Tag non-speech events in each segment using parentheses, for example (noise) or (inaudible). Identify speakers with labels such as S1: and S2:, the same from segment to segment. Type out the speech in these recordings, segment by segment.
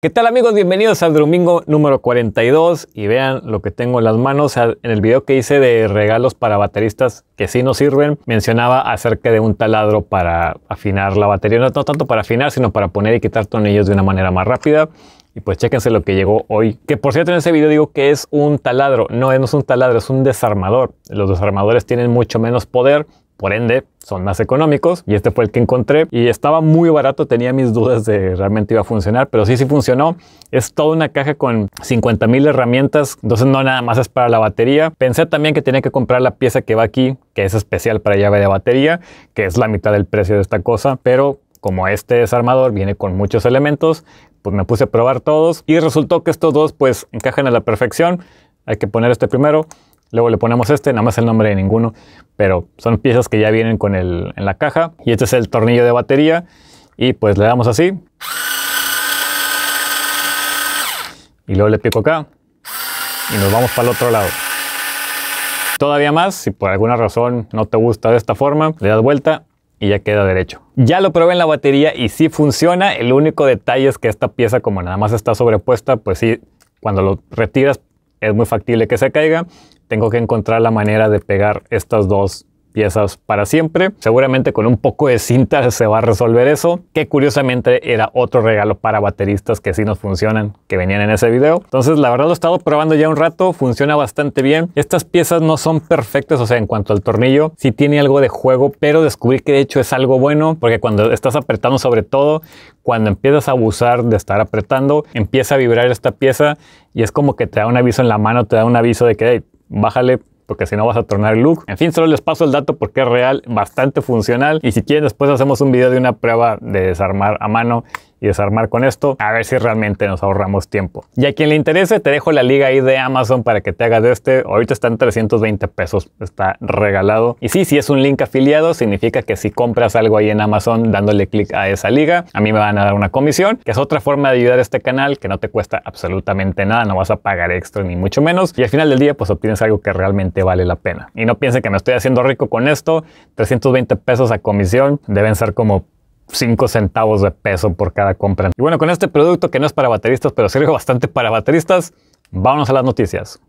S1: ¿Qué tal amigos? Bienvenidos al domingo número 42 y vean lo que tengo en las manos. En el video que hice de regalos para bateristas que sí nos sirven, mencionaba acerca de un taladro para afinar la batería. No, tanto para afinar, sino para poner y quitar tornillos de una manera más rápida. Y pues chéquense lo que llegó hoy. Que por cierto en ese video digo que es un taladro. No, no es un taladro, es un desarmador. Los desarmadores tienen mucho menos poder, por ende son más económicos y este fue el que encontré y estaba muy barato, tenía mis dudas de realmente iba a funcionar, pero sí, sí funcionó. Es toda una caja con 50 mil herramientas, entonces no nada más es para la batería. Pensé también que tenía que comprar la pieza que va aquí, que es especial para llave de batería, que es la mitad del precio de esta cosa, pero como este desarmador viene con muchos elementos, pues me puse a probar todos y resultó que estos dos pues encajan a la perfección. Hay que poner este primero, Luego le ponemos este, nada más el nombre de ninguno, pero son piezas que ya vienen con el, en la caja. Y este es el tornillo de batería y pues le damos así. Y luego le pico acá y nos vamos para el otro lado. Todavía más, si por alguna razón no te gusta de esta forma, le das vuelta y ya queda derecho. Ya lo probé en la batería y sí funciona. El único detalle es que esta pieza, como nada más está sobrepuesta, pues sí, cuando lo retiras es muy factible que se caiga tengo que encontrar la manera de pegar estas dos piezas para siempre. Seguramente con un poco de cinta se va a resolver eso, que curiosamente era otro regalo para bateristas que sí nos funcionan, que venían en ese video. Entonces la verdad lo he estado probando ya un rato, funciona bastante bien. Estas piezas no son perfectas, o sea, en cuanto al tornillo, sí tiene algo de juego, pero descubrí que de hecho es algo bueno, porque cuando estás apretando sobre todo, cuando empiezas a abusar de estar apretando, empieza a vibrar esta pieza y es como que te da un aviso en la mano, te da un aviso de que bájale porque si no vas a tornar el look. En fin, solo les paso el dato porque es real, bastante funcional. Y si quieren, después hacemos un video de una prueba de desarmar a mano y desarmar con esto, a ver si realmente nos ahorramos tiempo. Y a quien le interese, te dejo la liga ahí de Amazon para que te hagas de este. Ahorita está en 320 pesos, está regalado. Y sí, si es un link afiliado, significa que si compras algo ahí en Amazon dándole clic a esa liga, a mí me van a dar una comisión, que es otra forma de ayudar a este canal que no te cuesta absolutamente nada, no vas a pagar extra ni mucho menos. Y al final del día, pues obtienes algo que realmente vale la pena. Y no piensen que me estoy haciendo rico con esto. 320 pesos a comisión deben ser como 5 centavos de peso por cada compra. Y bueno, con este producto que no es para bateristas, pero sirve bastante para bateristas, vámonos a las noticias.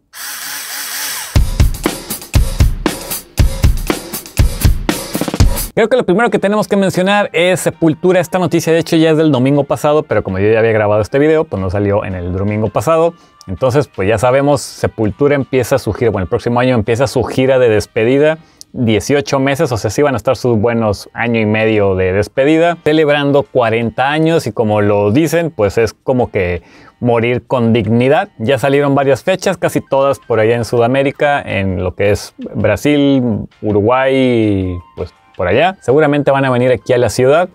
S1: Creo que lo primero que tenemos que mencionar es Sepultura. Esta noticia de hecho ya es del domingo pasado, pero como yo ya había grabado este video, pues no salió en el domingo pasado. Entonces, pues ya sabemos, Sepultura empieza su gira, bueno, el próximo año empieza su gira de despedida 18 meses, o sea, sí van a estar sus buenos año y medio de despedida, celebrando 40 años y como lo dicen, pues es como que morir con dignidad. Ya salieron varias fechas, casi todas por allá en Sudamérica, en lo que es Brasil, Uruguay, pues por allá. Seguramente van a venir aquí a la ciudad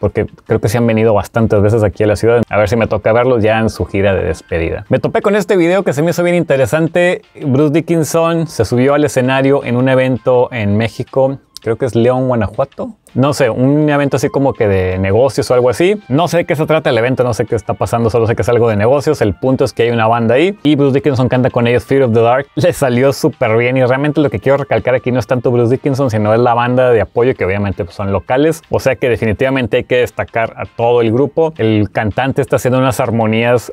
S1: porque creo que se han venido bastantes veces aquí a la ciudad. A ver si me toca verlos ya en su gira de despedida. Me topé con este video que se me hizo bien interesante. Bruce Dickinson se subió al escenario en un evento en México creo que es León, Guanajuato. No sé, un evento así como que de negocios o algo así. No sé de qué se trata el evento, no sé qué está pasando, solo sé que es algo de negocios. El punto es que hay una banda ahí y Bruce Dickinson canta con ellos Fear of the Dark. (laughs) Le salió súper bien y realmente lo que quiero recalcar aquí no es tanto Bruce Dickinson, sino es la banda de apoyo que obviamente pues, son locales. O sea que definitivamente hay que destacar a todo el grupo. El cantante está haciendo unas armonías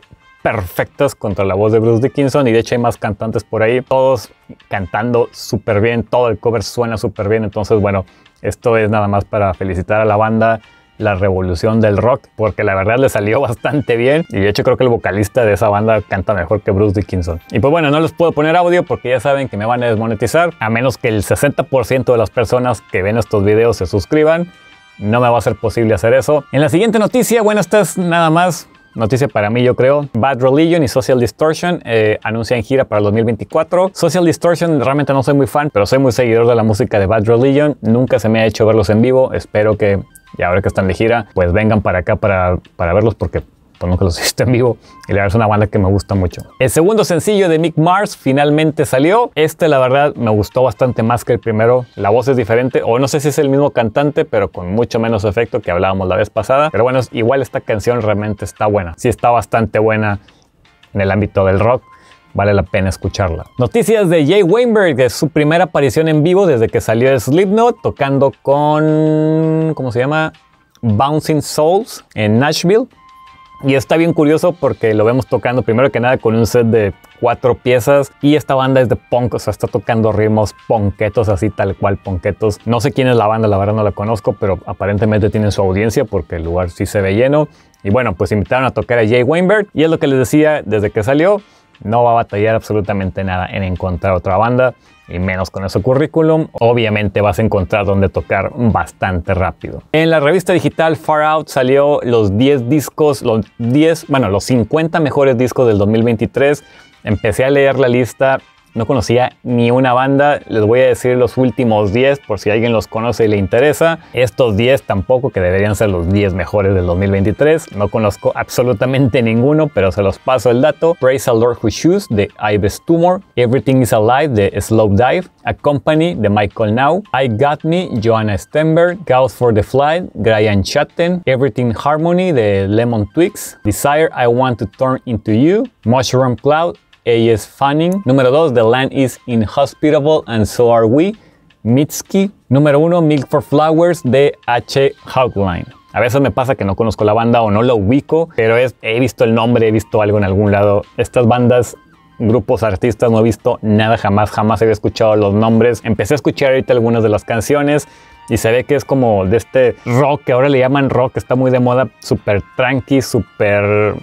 S1: perfectas contra la voz de Bruce Dickinson y de hecho hay más cantantes por ahí, todos cantando súper bien, todo el cover suena súper bien, entonces bueno, esto es nada más para felicitar a la banda la revolución del rock, porque la verdad le salió (laughs) bastante bien. Y de hecho creo que el vocalista de esa banda canta mejor que Bruce Dickinson. Y pues bueno, no les puedo poner audio porque ya saben que me van a desmonetizar, a menos que el 60% de las personas que ven estos videos se suscriban. No me va a ser posible hacer eso. En la siguiente noticia, bueno, esta es nada más Noticia para mí, yo creo. Bad Religion y Social Distortion eh, anuncian gira para el 2024. Social Distortion realmente no soy muy fan, pero soy muy seguidor de la música de Bad Religion. Nunca se me ha hecho verlos en vivo. Espero que y ahora que están de gira, pues vengan para acá para, para verlos porque por lo que lo hiciste en vivo y la verdad es una banda que me gusta mucho. El segundo sencillo de Mick Mars finalmente salió. Este la verdad me gustó bastante más que el primero. La voz es diferente o no sé si es el mismo cantante pero con mucho menos efecto que hablábamos la vez pasada. Pero bueno, igual esta canción realmente está buena. Sí está bastante buena en el ámbito del rock vale la pena escucharla. Noticias de Jay Weinberg, de su primera aparición en vivo desde que salió de Slipknot, tocando con, ¿cómo se llama? Bouncing Souls en Nashville. Y está bien curioso porque lo vemos tocando primero que nada con un set de cuatro piezas y esta banda es de punk, o sea, está tocando ritmos ponquetos así tal cual, ponquetos. No sé quién es la banda, la verdad no la conozco, pero aparentemente tienen su audiencia porque el lugar sí se ve lleno. Y bueno, pues invitaron a tocar a Jay Weinberg y es lo que les decía desde que salió no va a batallar absolutamente nada en encontrar otra banda y menos con ese currículum, obviamente vas a encontrar donde tocar bastante rápido. En la revista digital Far Out salió los 10 discos, los 10, bueno, los 50 mejores discos del 2023. Empecé a leer la lista no conocía ni una banda, les voy a decir los últimos 10 por si alguien los conoce y le interesa. Estos 10 tampoco, que deberían ser los 10 mejores del 2023. No conozco absolutamente ninguno, pero se los paso el dato. Praise a Lord Who Shoes de Ives Tumor. Everything is Alive de Slow Dive. A Company de Michael Now. I Got Me, Joanna Stenberg. Gauss for the Flight, Brian Chatten. Everything Harmony de Lemon Twigs. Desire I Want to Turn Into You. Mushroom Cloud, ella es Fanning. Número 2, The Land is Inhospitable and So Are We. Mitski. Número 1, Milk for Flowers de H. Hawkline. A veces me pasa que no conozco la banda o no la ubico, pero es, he visto el nombre, he visto algo en algún lado. Estas bandas grupos, artistas, no he visto nada jamás, jamás había escuchado los nombres. Empecé a escuchar ahorita algunas de las canciones y se ve que es como de este rock que ahora le llaman rock, está muy de moda, súper tranqui, súper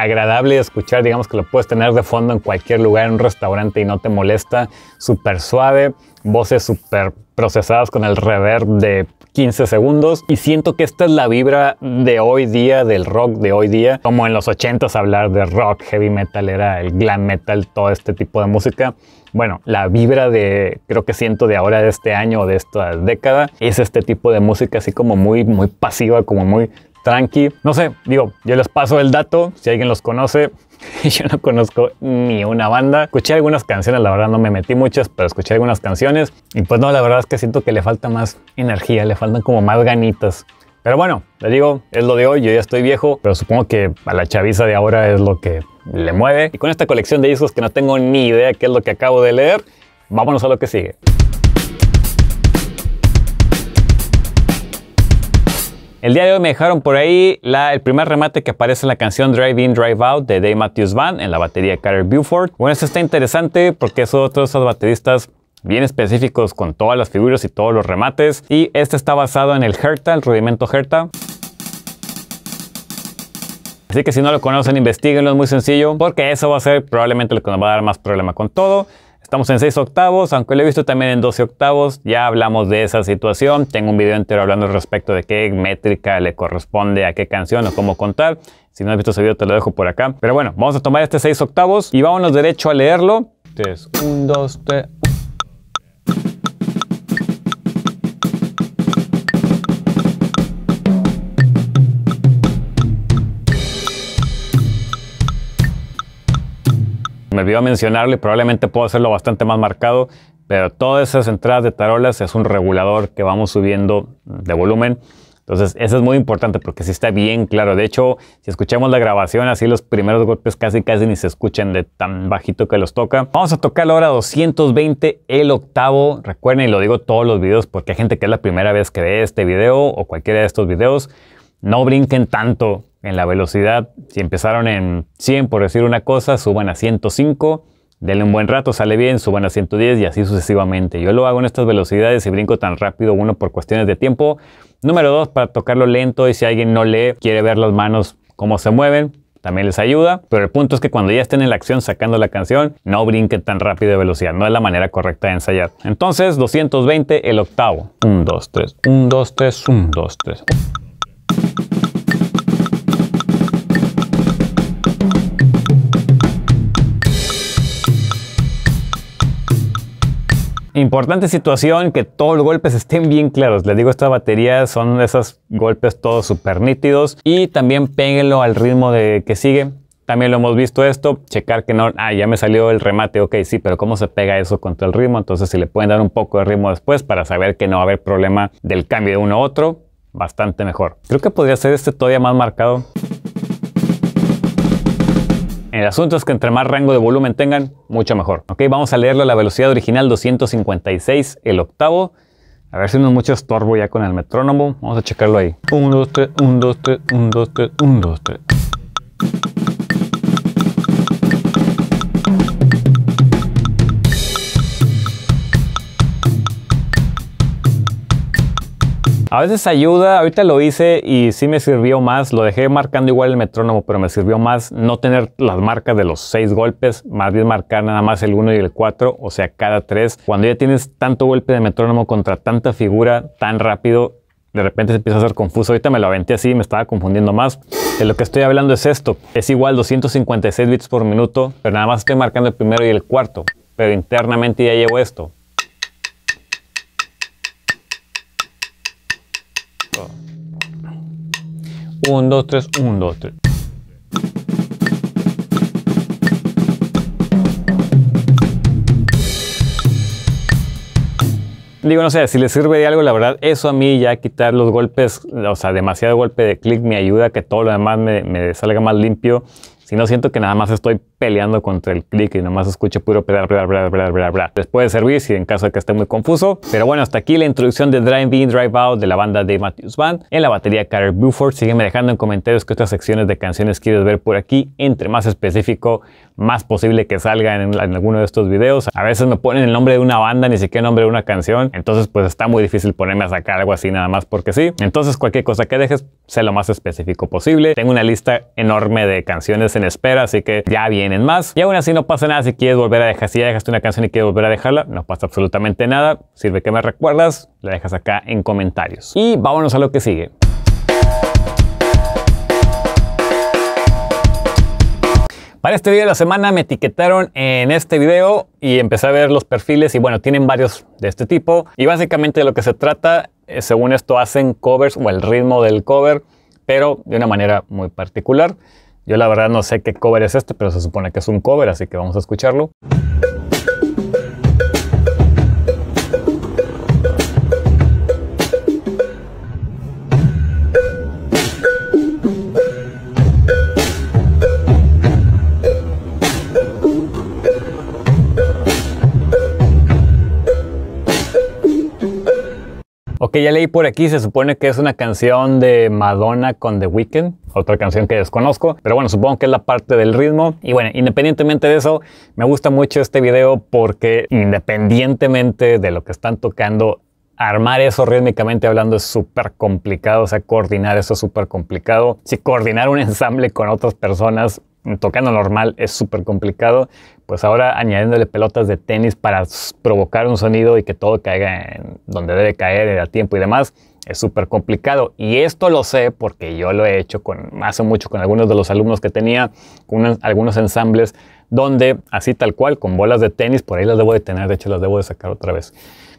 S1: agradable de escuchar, digamos que lo puedes tener de fondo en cualquier lugar, en un restaurante y no te molesta, súper suave, voces súper procesadas con el reverb de 15 segundos y siento que esta es la vibra de hoy día, del rock de hoy día, como en los 80s hablar de rock, heavy metal era el glam metal, todo este tipo de música. Bueno, la vibra de creo que siento de ahora de este año o de esta década es este tipo de música así como muy muy pasiva, como muy tranqui. No sé, digo, yo les paso el dato, si alguien los conoce, (laughs) yo no conozco ni una banda. Escuché algunas canciones, la verdad no me metí muchas, pero escuché algunas canciones. Y pues no, la verdad es que siento que le falta más energía, le faltan como más ganitas. Pero bueno, le digo, es lo de hoy, yo ya estoy viejo, pero supongo que a la chaviza de ahora es lo que le mueve. Y con esta colección de discos que no tengo ni idea qué es lo que acabo de leer, vámonos a lo que sigue. El día de hoy me dejaron por ahí el primer remate que aparece en la canción Drive In, Drive Out de Dave Matthews Band en la batería Carter Buford. Bueno, esto está interesante porque son todos esos bateristas bien específicos con todas las figuras y todos los remates. Y este está basado en el Herta, el rudimento Herta. Así que si no lo conocen, investiguenlo, es muy sencillo, porque eso va a ser probablemente lo que nos va a dar más problema con todo. Estamos en 6 octavos, aunque lo he visto también en 12 octavos. Ya hablamos de esa situación. Tengo un video entero hablando respecto de qué métrica le corresponde a qué canción o cómo contar. Si no has visto ese video te lo dejo por acá. Pero bueno, vamos a tomar este 6 octavos y vámonos derecho a leerlo. Es 1, 2, 3... me olvidó mencionarlo y probablemente puedo hacerlo bastante más marcado, pero todas esas entradas de tarolas es un regulador que vamos subiendo de volumen. Entonces, eso es muy importante porque sí está bien claro. De hecho, si escuchamos la grabación, así los primeros golpes casi casi ni se escuchan de tan bajito que los toca. Vamos a tocar ahora 220, el octavo. Recuerden, y lo digo todos los videos porque hay gente que es la primera vez que ve este video o cualquiera de estos videos no brinquen tanto en la velocidad. Si empezaron en 100, por decir una cosa, suban a 105, denle un buen rato, sale bien, suban a 110 y así sucesivamente. Yo lo hago en estas velocidades y brinco tan rápido, uno, por cuestiones de tiempo. Número dos, para tocarlo lento y si alguien no lee, quiere ver las manos cómo se mueven, también les ayuda, pero el punto es que cuando ya estén en la acción sacando la canción, no brinquen tan rápido de velocidad, no es la manera correcta de ensayar. Entonces, 220, el octavo. Un 2, 3, 1, 2, tres, 1, 2, 3. Importante situación, que todos los golpes estén bien claros. Les digo, estas baterías son esos golpes todos súper nítidos. Y también péguenlo al ritmo de que sigue. También lo hemos visto esto, checar que no, ah, ya me salió el remate, ok, sí, pero ¿cómo se pega eso contra el ritmo? Entonces, si le pueden dar un poco de ritmo después para saber que no va a haber problema del cambio de uno a otro, bastante mejor. Creo que podría ser este todavía más marcado. El asunto es que entre más rango de volumen tengan, mucho mejor. Ok, vamos a leerlo a la velocidad original 256, el octavo. A ver si no es mucho estorbo ya con el metrónomo. Vamos a checarlo ahí. 1, 2, 3, 1, 2, 3, 1, 2, 3, 1, 2, 3. A veces ayuda, ahorita lo hice y sí me sirvió más, lo dejé marcando igual el metrónomo, pero me sirvió más no tener las marcas de los seis golpes, más bien marcar nada más el 1 y el 4, o sea, cada tres. Cuando ya tienes tanto golpe de metrónomo contra tanta figura tan rápido, de repente se empieza a hacer confuso. Ahorita me lo aventé así, me estaba confundiendo más. De lo que estoy hablando es esto. Es igual 256 bits por minuto, pero nada más estoy marcando el primero y el cuarto. Pero internamente ya llevo esto. 1, 2, 3, 1, 2, 3. Digo, no sé, si les sirve de algo, la verdad, eso a mí ya quitar los golpes, o sea, demasiado golpe de clic me ayuda a que todo lo demás me, me salga más limpio si no, siento que nada más estoy peleando contra el click y nada más escucho puro bla, bla, bla, bla, bla, bla. Les puede servir si en caso de que esté muy confuso. Pero bueno, hasta aquí la introducción de Drive In, Drive Out de la banda de Matthews Band en la batería Carter Buford. Sígueme dejando en comentarios qué otras secciones de canciones quieres ver por aquí. Entre más específico, más posible que salga en, alguno de estos videos. A veces me ponen el nombre de una banda, ni siquiera el nombre de una canción. Entonces, pues está muy difícil ponerme a sacar algo así nada más porque sí. Entonces, cualquier cosa que dejes, sé lo más específico posible. Tengo una lista enorme de canciones en espera, así que ya vienen más. Y aún así no pasa nada si quieres volver a dejar, si ya dejaste una canción y quieres volver a dejarla, no pasa absolutamente nada. Sirve que me recuerdas, la dejas acá en comentarios. Y vámonos a lo que sigue. Para este video de la semana me etiquetaron en este video y empecé a ver los perfiles y bueno, tienen varios de este tipo. Y básicamente de lo que se trata, eh, según esto, hacen covers o el ritmo del cover, pero de una manera muy particular. Yo la verdad no sé qué cover es este, pero se supone que es un cover, así que vamos a escucharlo. que ya leí por aquí, se supone que es una canción de Madonna con The Weeknd, otra canción que desconozco, pero bueno, supongo que es la parte del ritmo. Y bueno, independientemente de eso, me gusta mucho este video porque independientemente de lo que están tocando, armar eso rítmicamente hablando es súper complicado, o sea, coordinar eso es súper complicado. Si coordinar un ensamble con otras personas tocando normal es súper complicado, pues ahora añadiéndole pelotas de tenis para provocar un sonido y que todo caiga en donde debe caer a tiempo y demás, es súper complicado. Y esto lo sé porque yo lo he hecho con, hace mucho con algunos de los alumnos que tenía, con algunos ensambles donde así tal cual, con bolas de tenis, por ahí las debo de tener, de hecho las debo de sacar otra vez.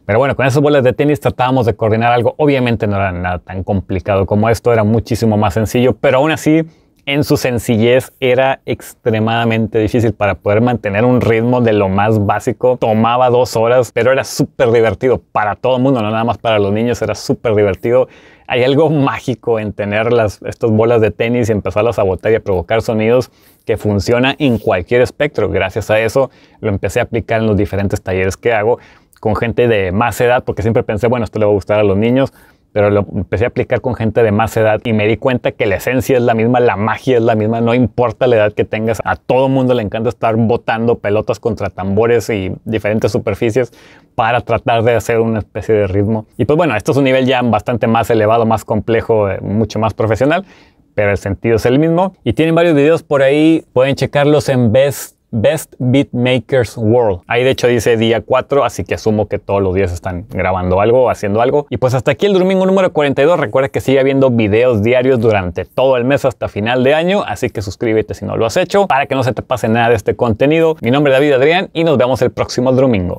S1: Pero bueno, con esas bolas de tenis tratábamos de coordinar algo. Obviamente no era nada tan complicado como esto, era muchísimo más sencillo, pero aún así en su sencillez era extremadamente difícil para poder mantener un ritmo de lo más básico. Tomaba dos horas, pero era súper divertido para todo el mundo, no nada más para los niños, era súper divertido. Hay algo mágico en tener las, estas bolas de tenis y empezarlas a botar y a provocar sonidos que funciona en cualquier espectro. Gracias a eso lo empecé a aplicar en los diferentes talleres que hago con gente de más edad, porque siempre pensé, bueno, esto le va a gustar a los niños pero lo empecé a aplicar con gente de más edad y me di cuenta que la esencia es la misma, la magia es la misma, no importa la edad que tengas, a todo mundo le encanta estar botando pelotas contra tambores y diferentes superficies para tratar de hacer una especie de ritmo. Y pues bueno, esto es un nivel ya bastante más elevado, más complejo, eh, mucho más profesional, pero el sentido es el mismo. Y tienen varios videos por ahí, pueden checarlos en Best Best Beatmakers World. Ahí de hecho dice día 4, así que asumo que todos los días están grabando algo, haciendo algo. Y pues hasta aquí el domingo número 42. Recuerda que sigue habiendo videos diarios durante todo el mes hasta final de año, así que suscríbete si no lo has hecho para que no se te pase nada de este contenido. Mi nombre es David Adrián y nos vemos el próximo domingo.